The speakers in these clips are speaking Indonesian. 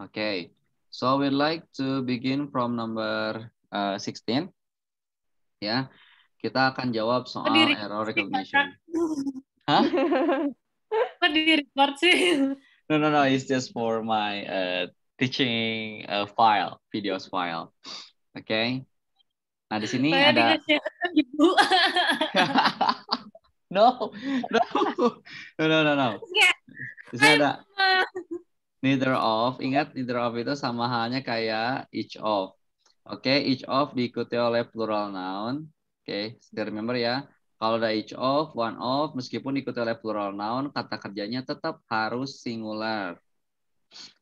Okay, so we'd like to begin from number uh, 16. Ya, yeah. kita akan jawab soal Diri, error recognition. Hah? Kok di record sih? No, no, no. It's just for my uh, teaching uh, file, videos file. Oke. Okay. Nah, di sini Saya ada... Kan, Ibu. no, no, no, no, no. no. Di sini ada Neither of, ingat neither of itu sama halnya kayak each of. Oke, okay, each of diikuti oleh plural noun. Oke, okay, still remember ya. Kalau ada each of, one of, meskipun diikuti oleh plural noun, kata kerjanya tetap harus singular.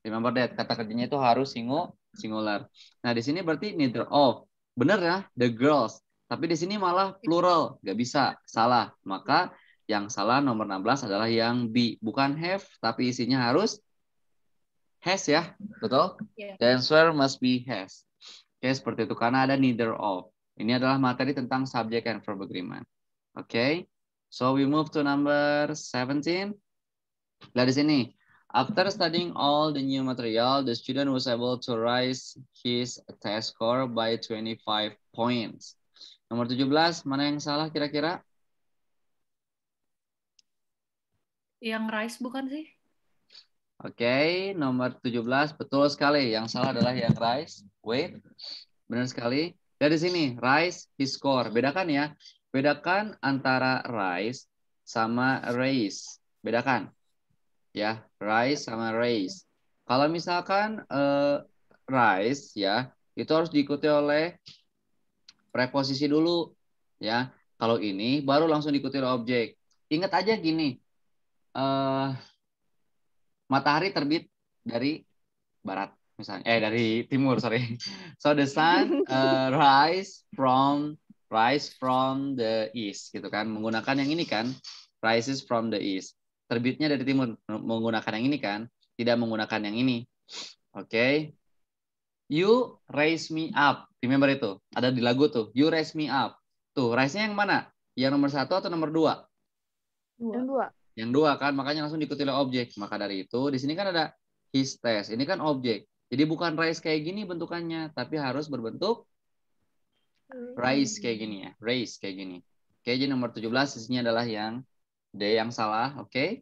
Remember that, kata kerjanya itu harus singu, singular. Nah, di sini berarti neither of. Bener ya, the girls. Tapi di sini malah plural, nggak bisa, salah. Maka yang salah nomor 16 adalah yang B. Bukan have, tapi isinya harus has ya, betul? Yeah. The answer must be has. Oke, okay, seperti itu. Karena ada neither of. Ini adalah materi tentang subject and verb agreement. Oke, okay? so we move to number 17. Lihat di sini. After studying all the new material, the student was able to raise his test score by 25 points. Nomor 17, mana yang salah kira-kira? Yang raise bukan sih? Oke, okay, nomor 17 betul sekali. Yang salah adalah yang rise Wait. Benar sekali. Dari sini rise his score. Bedakan ya. Bedakan antara rise sama raise Bedakan. Ya, rise sama raise Kalau misalkan eh, Rice ya, itu harus diikuti oleh preposisi dulu ya. Kalau ini baru langsung diikuti oleh objek. Ingat aja gini. Eh matahari terbit dari barat misalnya eh dari timur sorry so the sun uh, rise from rise from the east gitu kan menggunakan yang ini kan rises from the east terbitnya dari timur menggunakan yang ini kan tidak menggunakan yang ini oke okay. you raise me up remember itu ada di lagu tuh you raise me up tuh rise nya yang mana yang nomor satu atau nomor dua yang dua yang dua kan makanya langsung diikuti oleh objek maka dari itu di sini kan ada his test ini kan objek jadi bukan rise kayak gini bentukannya tapi harus berbentuk rise kayak gini ya raise kayak gini oke jadi nomor 17 isinya adalah yang D yang salah oke okay?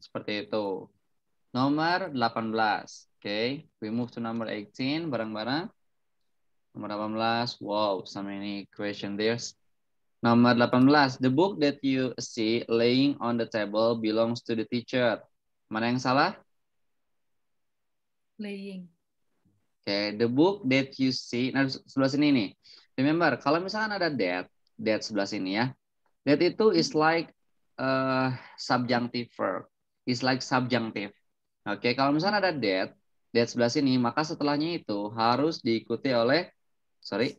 seperti itu nomor 18 oke okay? we move to number 18 bareng-bareng nomor 18 wow sama ini question there's Nomor 18. The book that you see laying on the table belongs to the teacher. Mana yang salah? Laying. Oke, okay, the book that you see. Nah, sebelah sini nih. Remember, kalau misalkan ada that, that sebelah sini ya. That itu is like uh, subjunctive verb. Is like subjunctive. Oke, okay, kalau misalkan ada that, that sebelah sini, maka setelahnya itu harus diikuti oleh, sorry.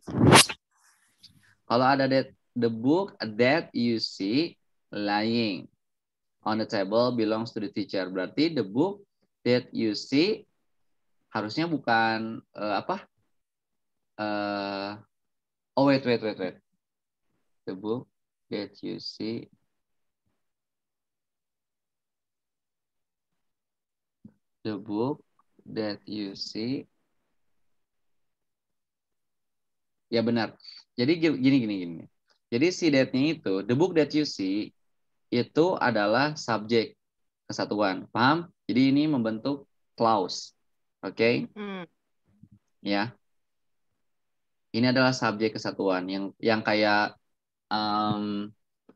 Kalau ada that the book that you see lying on the table belongs to the teacher. Berarti the book that you see harusnya bukan uh, apa? Uh, oh wait wait wait wait. The book that you see the book that you see ya benar jadi gini gini gini jadi si that-nya itu, the book that you see, itu adalah subjek kesatuan. Paham? Jadi ini membentuk clause. Oke? Okay? Mm. Ya. Ini adalah subjek kesatuan yang yang kayak um,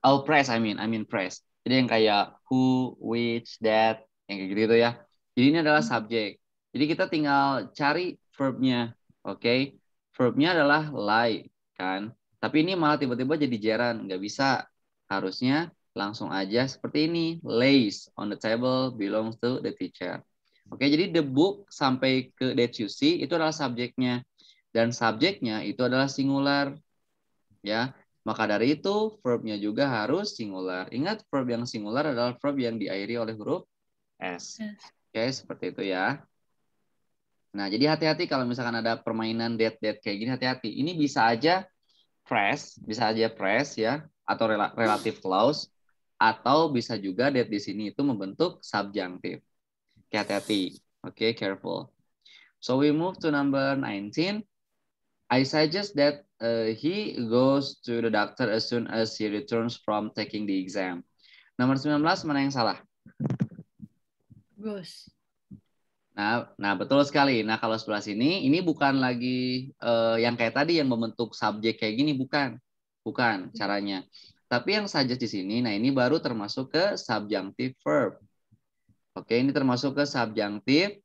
oh press I mean, I mean press. Jadi yang kayak who, which, that, yang kayak gitu ya. Jadi ini adalah hmm. subjek. Jadi kita tinggal cari verbnya, oke? Okay? Verbnya adalah like, kan? Tapi ini malah tiba-tiba jadi jaran, nggak bisa. Harusnya langsung aja seperti ini. Lays on the table belongs to the teacher. Oke, jadi the book sampai ke that you see itu adalah subjeknya. Dan subjeknya itu adalah singular. Ya, maka dari itu verbnya juga harus singular. Ingat verb yang singular adalah verb yang diakhiri oleh huruf S. Oke, seperti itu ya. Nah, jadi hati-hati kalau misalkan ada permainan dead-dead kayak gini, hati-hati. Ini bisa aja press, bisa aja press ya, atau rel relative clause, atau bisa juga that di sini itu membentuk subjunctive. Hati-hati, oke, okay, careful. So we move to number 19. I suggest that uh, he goes to the doctor as soon as he returns from taking the exam. Nomor 19 mana yang salah? Goes. Nah, nah betul sekali. Nah kalau sebelah sini ini bukan lagi uh, yang kayak tadi yang membentuk subjek kayak gini bukan, bukan caranya. Tapi yang saja di sini, nah ini baru termasuk ke subjunctive verb. Oke, ini termasuk ke subjunctive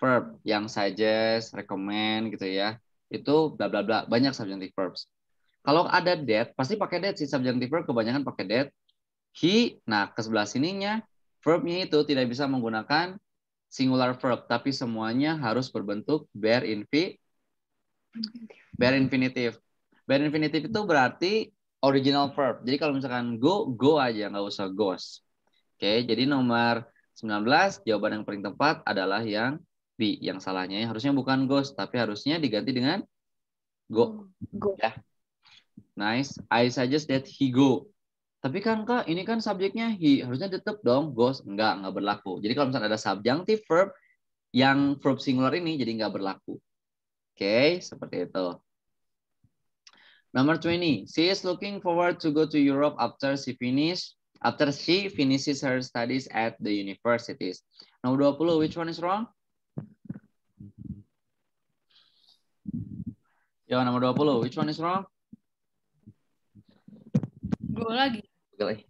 verb yang suggest, recommend gitu ya. Itu bla bla bla banyak subjunctive verbs. Kalau ada that pasti pakai that sih subjunctive verb kebanyakan pakai that. He, nah ke sebelah sininya verbnya itu tidak bisa menggunakan singular verb, tapi semuanya harus berbentuk bare infinitive bare infinitive. Bare infinitive itu berarti original verb. Jadi kalau misalkan go, go aja, nggak usah goes. Oke, jadi nomor 19 jawaban yang paling tepat adalah yang B. Yang salahnya ya, harusnya bukan goes, tapi harusnya diganti dengan go. go. Ya. Nice. I suggest that he go. Tapi kan Kak, ini kan subjeknya he, harusnya tetap dong goes. Enggak, enggak berlaku. Jadi kalau misalnya ada subjunctive verb yang verb singular ini jadi enggak berlaku. Oke, okay, seperti itu. Number 20, she is looking forward to go to Europe after she finish after she finishes her studies at the universities. Nomor 20, which one is wrong? Yo, ya, nomor 20, which one is wrong? gue lagi. Pilih.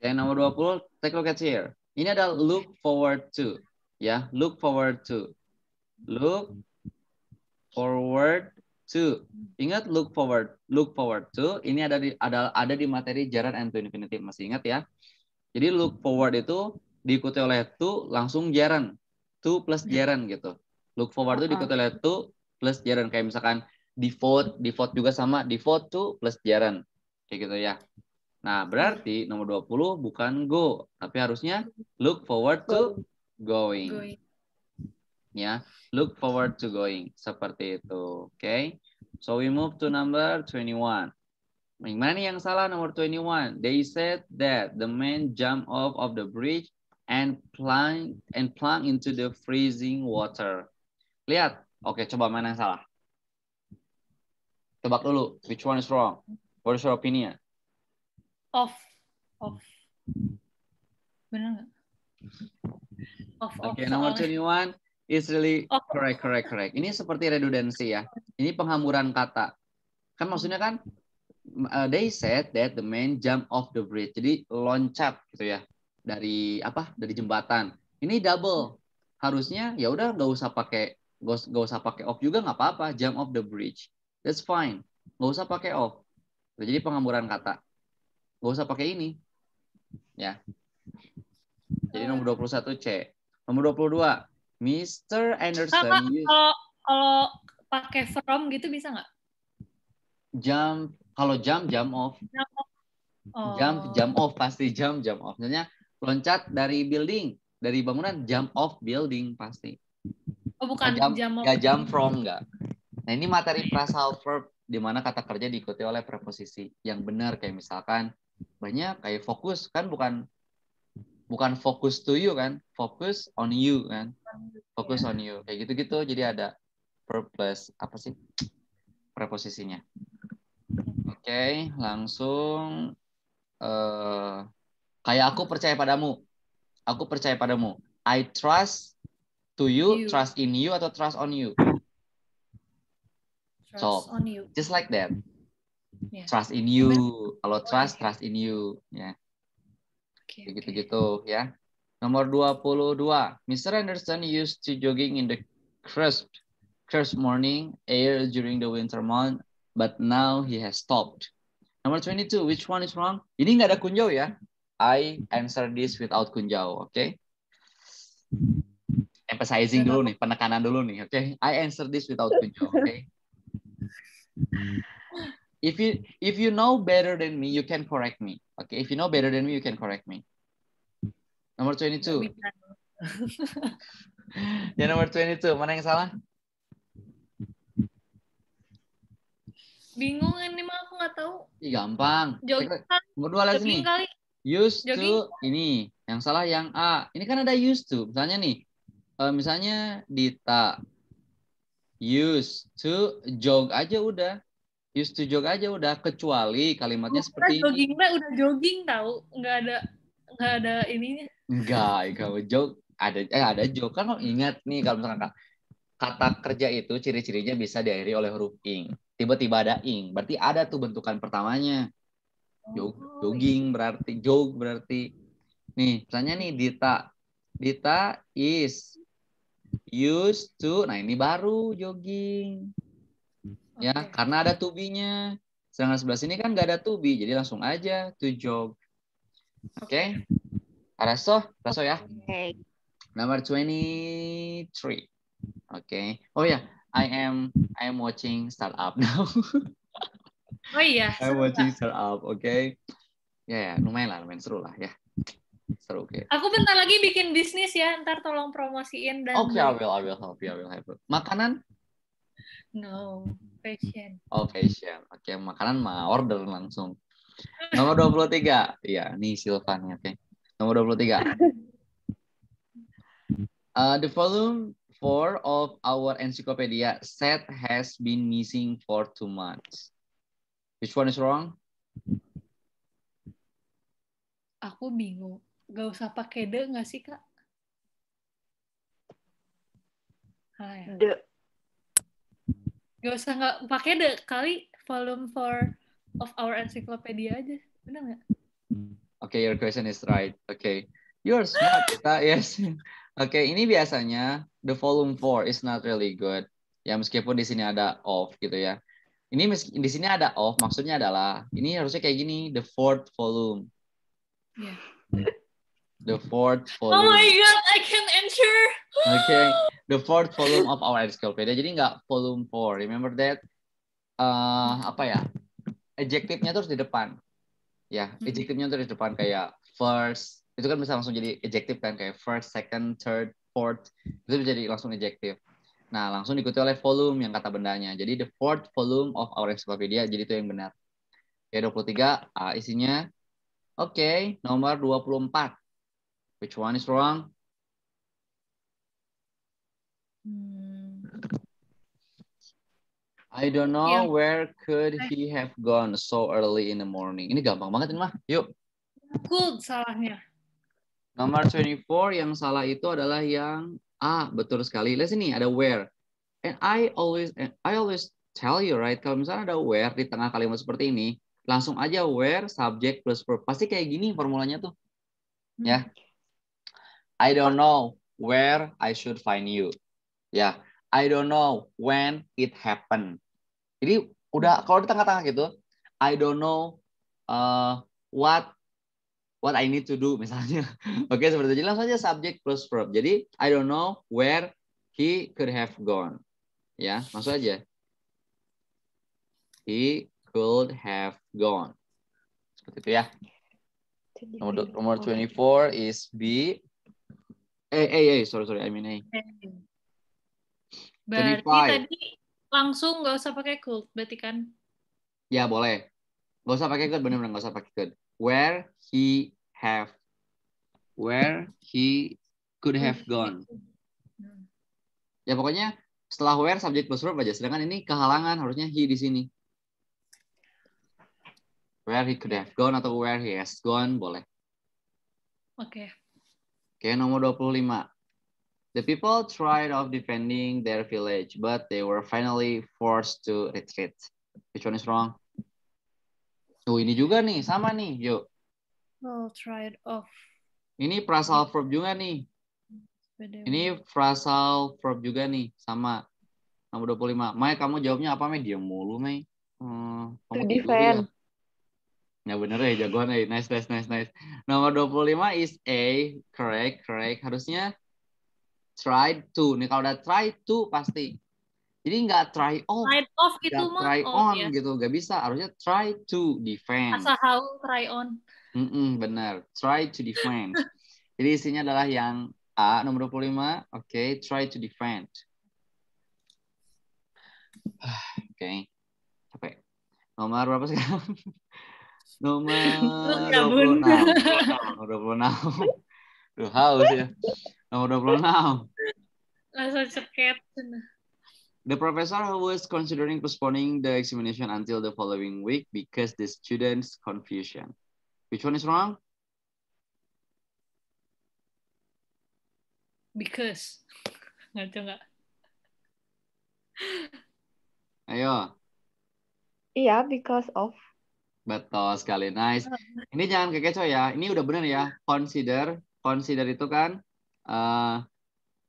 Yang nomor 20, take a look at here. Ini ada look forward to. Ya, look forward to. Look forward to. Ingat look forward. Look forward to. Ini ada di, ada, ada di materi jaran and to infinity. Masih ingat ya? Jadi look forward itu diikuti oleh to langsung jaran. To plus jaran gitu. Look forward itu diikuti oleh to plus jaran. Kayak misalkan default, default juga sama. Default to plus jaran. Kayak gitu ya. Nah, berarti nomor 20 bukan go, tapi harusnya look forward to going. going. Ya, look forward to going. Seperti itu, oke? Okay? So we move to number 21. Yang mana nih yang salah nomor 21? They said that the man jumped off of the bridge and plunged and plunged into the freezing water. Lihat. Oke, coba mana yang salah? Tebak dulu. Which one is wrong? What is your opinion? off off hmm. benar nggak off off okay, nomor 21 is really off. correct correct correct ini seperti redundancy ya ini penghamburan kata kan maksudnya kan uh, they said that the man jump off the bridge jadi loncat gitu ya dari apa dari jembatan ini double harusnya ya udah nggak usah pakai nggak usah pakai off juga nggak apa-apa jump off the bridge that's fine nggak usah pakai off jadi penghamburan kata gak usah pakai ini. Ya. Jadi nomor 21 C. Nomor 22, Mr. Anderson. Kalau you... kalau pakai from gitu bisa nggak? Jam kalau jam jam off. Jam off. Oh. Jump jam off pasti jam jam off. Maksudnya loncat dari building, dari bangunan jump off building pasti. Oh bukan nah, jump, jam off. Gak jump from nggak. Nah, ini materi prasal verb di mana kata kerja diikuti oleh preposisi yang benar kayak misalkan banyak kayak fokus kan bukan bukan fokus to you kan fokus on you kan fokus on you kayak gitu gitu jadi ada purpose apa sih preposisinya oke okay, langsung uh, kayak aku percaya padamu aku percaya padamu I trust to you, you. trust in you atau trust on you trust so on you. just like that yeah. trust in you. Kalau trust, trust in you. Ya. Okay, Begitu-gitu okay. ya. Nomor 22. Mr. Anderson used to jogging in the crisp, crisp morning air during the winter month, but now he has stopped. Number 22. Which one is wrong? Ini nggak ada kunjau ya. I answer this without kunjau. Oke. Okay? Emphasizing dulu nih, penekanan dulu nih. Oke. Okay? I answer this without kunjau. Oke. Okay? if you if you know better than me, you can correct me. Okay, if you know better than me, you can correct me. Nomor 22. ya nomor 22, mana yang salah? Bingung ini mah aku nggak tahu. Ih, gampang. Jogging. Nomor dua lagi nih. Used to ini. Yang salah yang A. Ini kan ada used to. Misalnya nih. Uh, misalnya Dita. Used to jog aja udah. Used to jog aja udah kecuali kalimatnya Bukan, seperti jogging ini. udah jogging tahu, nggak ada nggak ada ininya. Enggak, kalau jog ada eh ada jog kan lo oh, ingat nih kalau misalkan kata kerja itu ciri-cirinya bisa diakhiri oleh huruf ing. Tiba-tiba ada ing, berarti ada tuh bentukan pertamanya. Oh, jog, iya. jogging berarti jog berarti nih misalnya nih Dita Dita is used to nah ini baru jogging ya karena ada tubinya sedangkan sebelah sini kan nggak ada tubi jadi langsung aja to jog. oke okay. araso araso ya okay. number 23 oke okay. oh ya yeah. I am I am watching startup now oh iya yeah. I'm watching startup oke okay. ya yeah, lumayan lah lumayan seru lah ya yeah seru okay. Aku bentar lagi bikin bisnis ya, ntar tolong promosiin dan. Oke, okay, I will, I will help you, I will help you. Makanan? No fashion. Oh, fashion. Oke, okay, makanan mah order langsung. Nomor 23. Iya, nih Silvan ya, oke. Okay. Nomor 23. Uh, the volume 4 of our encyclopedia set has been missing for two months. Which one is wrong? Aku bingung. Gak usah pakai de nggak sih, Kak? Hai. Ya? De. Gak usah nggak pakai deh kali volume for of our encyclopedia aja. Benar nggak? Okay, your question is right. Okay. You're smart, kita. Yes. Oke, okay, ini biasanya the volume four is not really good. Ya meskipun di sini ada of gitu ya. Ini di sini ada of maksudnya adalah ini harusnya kayak gini, the fourth volume. Yeah the fourth volume. Oh my god, I can enter. okay, the fourth volume of our encyclopedia. Jadi nggak volume four. Remember that? Uh, apa ya? Adjektifnya terus di depan. Ya, hmm. adjektifnya terus di depan kayak first. Itu kan bisa langsung jadi adjektif kan kayak first, second, third, fourth. Itu bisa jadi langsung adjektif. Nah, langsung diikuti oleh volume yang kata bendanya. Jadi the fourth volume of our encyclopedia. Jadi itu yang benar. Ya, 23 uh, isinya Oke, okay, nomor 24. Which one is wrong? Hmm. I don't know yeah. where could he have gone so early in the morning. Ini gampang banget ini mah. Yuk. Good, salahnya. Nomor 24 yang salah itu adalah yang A, ah, betul sekali. Lihat sini ada where. And I always and I always tell you right kalau misalnya ada where di tengah kalimat seperti ini, langsung aja where subject plus verb. Pasti kayak gini formulanya tuh. Ya. Hmm. Ya. I don't know where I should find you. Ya, yeah. I don't know when it happened. Jadi udah kalau di tengah-tengah gitu, I don't know uh, what what I need to do misalnya. Oke, okay, seperti itu. langsung aja subject plus verb. Jadi I don't know where he could have gone. Ya, Masuk aja. He could have gone. Seperti itu ya. Nomor, nomor 24 is B. A, A, A, sorry, sorry, I mean A. Eh. Eh. Berarti 25. tadi langsung nggak usah pakai could, berarti kan? Ya, boleh. Nggak usah pakai could, bener-bener nggak usah pakai could. Where he have. Where he could have gone. Ya, pokoknya setelah where subject plus verb aja. Sedangkan ini kehalangan, harusnya he di sini. Where he could have gone atau where he has gone, boleh. Oke. Okay. Okay, nomor 25. The people tried of defending their village, but they were finally forced to retreat. Which one is wrong? Oh, ini juga nih, sama nih, yuk. Well, tried of. Ini prasal verb juga nih. Ini frasal verb juga nih, sama. Nomor 25. Mai, kamu jawabnya apa, Mai? Diam mulu, Mai. Hmm, to defend. Ya? Ya bener ya jagoan ya. Nice, nice, nice, nice. Nomor 25 is A. Correct, correct. Harusnya try to. Nih kalau udah try to pasti. Jadi nggak try on. Try off gitu mah. Try oh, on ya. gitu. nggak bisa. Harusnya try to defend. Asa how try on. Mm -mm, bener. Try to defend. Jadi isinya adalah yang A nomor 25. Oke, okay. try to defend. Oke. Okay. Capek. Nomor berapa sekarang? nomor 26. Nomor 26. Duh, haus ya. Nomor 26. Langsung ceket. The professor was considering postponing the examination until the following week because the students' confusion. Which one is wrong? Because. Ngaco nggak? Ayo. Iya, yeah, because of. Betul sekali, nice. Ini jangan kekecoh ya. Ini udah bener ya. Consider, consider itu kan, uh,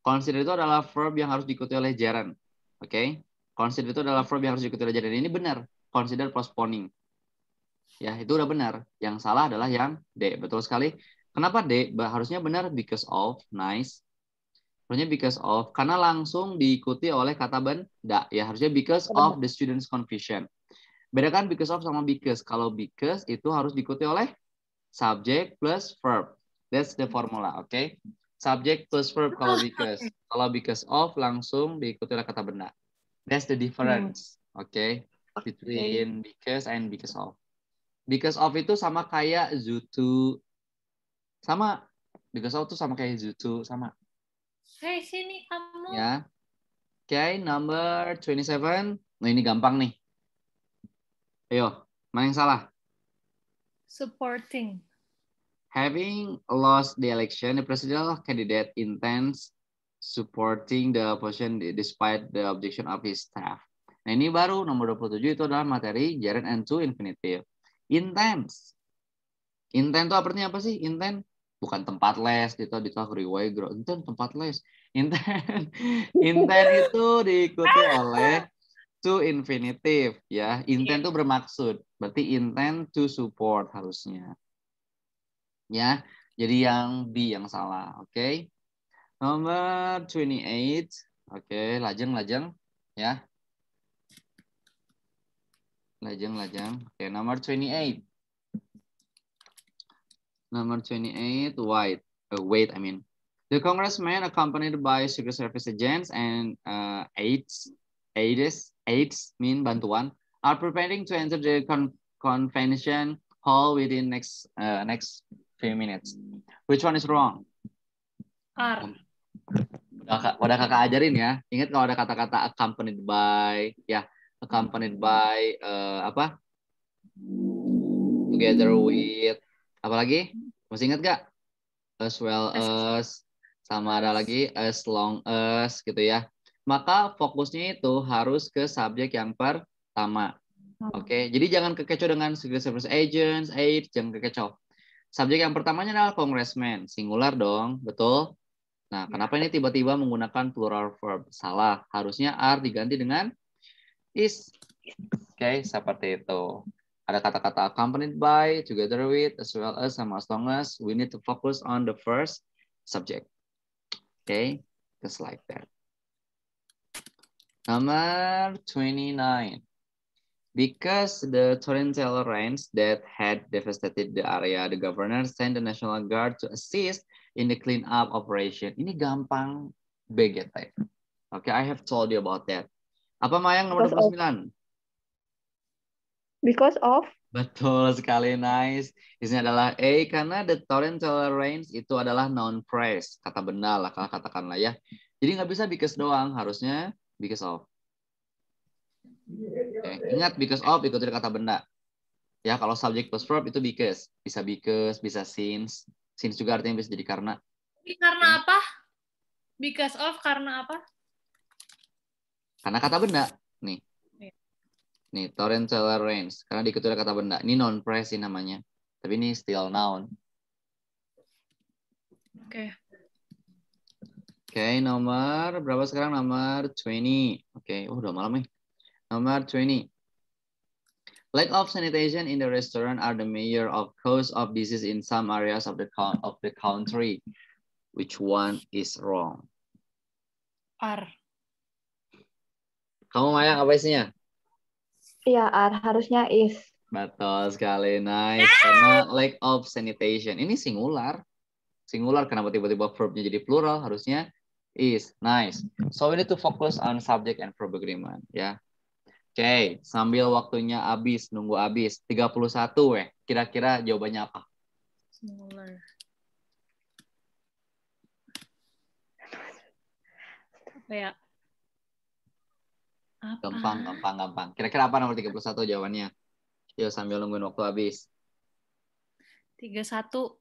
consider itu adalah verb yang harus diikuti oleh gerund. Oke, okay? consider itu adalah verb yang harus diikuti oleh gerund. Ini benar. Consider postponing. Ya, itu udah benar. Yang salah adalah yang D. Betul sekali. Kenapa D? Harusnya benar because of, nice. Harusnya because of, karena langsung diikuti oleh kata benda. Ya, harusnya because of the student's confusion beda kan because of sama because. Kalau because itu harus diikuti oleh subject plus verb. That's the formula, oke? Okay? Subject plus verb kalau because. Kalau because of langsung diikuti oleh kata benda. That's the difference, hmm. oke? Okay? Between because and because of. Because of itu sama kayak Zutu. Sama. Because of itu sama kayak Zutu, sama. hey sini kamu. Ya. Oke, okay, number 27. Nah, ini gampang nih. Ayo, mana yang salah? Supporting. Having lost the election, the presidential candidate intends supporting the opposition despite the objection of his staff. Nah, ini baru nomor 27 itu adalah materi gerund and to infinitive. Intense. Intent itu artinya apa sih? Intent bukan tempat les, itu di riwayat Intent tempat les. Intent intent itu diikuti oleh to infinitive ya. Intent itu iya. yeah. bermaksud, berarti intent to support harusnya. Ya. Jadi yang B yang salah, oke. Okay? Nomor 28. Oke, okay, lajeng-lajeng ya. Lajeng-lajeng. Oke, okay, nomor 28. Number 28, White. Uh, wait, I mean. The congressman accompanied by Secret Service agents and uh, aides aides, aids, mean bantuan, are preparing to enter the con convention hall within next uh, next few minutes. Which one is wrong? R. Udah, udah kakak ajarin ya. Ingat kalau ada kata-kata accompanied by, ya accompanied by uh, apa? Together with, apa lagi? Masih ingat gak? As well as, sama ada lagi as long as gitu ya maka fokusnya itu harus ke subjek yang pertama. Hmm. Oke, okay? jadi jangan kekecoh dengan civil service agents, aid, jangan kekecoh. Subjek yang pertamanya adalah congressman, singular dong, betul? Nah, ya. kenapa ini tiba-tiba menggunakan plural verb? Salah, harusnya are diganti dengan is. Oke, okay, seperti itu. Ada kata-kata accompanied by, together with, as well as, sama as long as. We need to focus on the first subject. Oke, okay? just like that. Number 29. Because the torrential rains that had devastated the area, the governor sent the National Guard to assist in the cleanup operation. Ini gampang banget, Oke, Okay, I have told you about that. Apa Mayang nomor 29? Because of? Betul sekali, nice. Isinya adalah A, eh, karena the torrential rains itu adalah non press Kata benar lah, katakanlah ya. Jadi nggak bisa because doang, harusnya because of. Okay. Eh, ingat because of itu dari kata benda. Ya, kalau subject plus verb itu because, bisa because, bisa since. Since juga artinya bisa jadi karena. Karena hmm. apa? Because of karena apa? Karena kata benda. Nih. Yeah. Nih, torrential rains Karena diikuti oleh kata benda. Ini non present namanya. Tapi ini still noun. Oke. Okay. Oke, okay, nomor berapa sekarang? Nomor 20. Oke, okay. oh udah malam nih. Nomor 20. Lack of sanitation in the restaurant are the major of cause of disease in some areas of the of the country. Which one is wrong? R. Kamu Maya apa isinya? Iya R, harusnya is. Betul sekali, nice. Ah! Karena lack of sanitation. Ini singular. Singular, kenapa tiba-tiba verbnya jadi plural? Harusnya is nice. So we need to focus on subject and verb agreement ya. Yeah. Oke, okay, sambil waktunya habis, nunggu habis. 31 eh, Kira-kira jawabannya apa? Smaller. Apa ya? Apa? Gampang, gampang, gampang. Kira-kira apa nomor 31 jawabannya? Yuk sambil nungguin waktu habis. 31.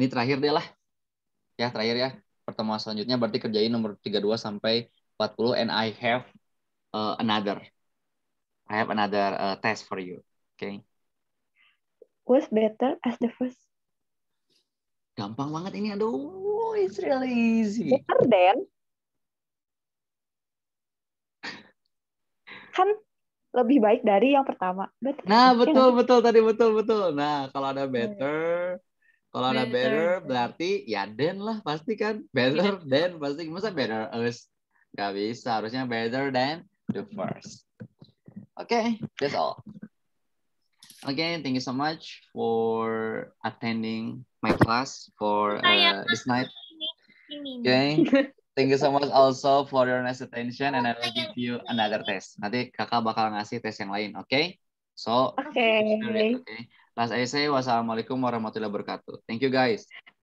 Ini terakhir deh lah. Ya, terakhir ya pertemuan selanjutnya berarti kerjain nomor 32 sampai 40 and I have uh, another I have another uh, test for you. Okay. Was better as the first. Gampang banget ini aduh, it's really easy. Better than kan lebih baik dari yang pertama. Better. Nah, betul betul tadi betul betul. Nah, kalau ada better hmm kalau ada better berarti ya then lah pasti kan. Better than iya. pasti masa better us. Gak bisa, harusnya better than the first. Oke, okay, that's all. Again, thank you so much for attending my class for uh, this night. Okay. Thank you so much also for your nice attention and I will give you another test. Nanti kakak bakal ngasih tes yang lain, oke? Okay? So, okay. okay. Last I wassalamualaikum warahmatullahi wabarakatuh. Thank you guys.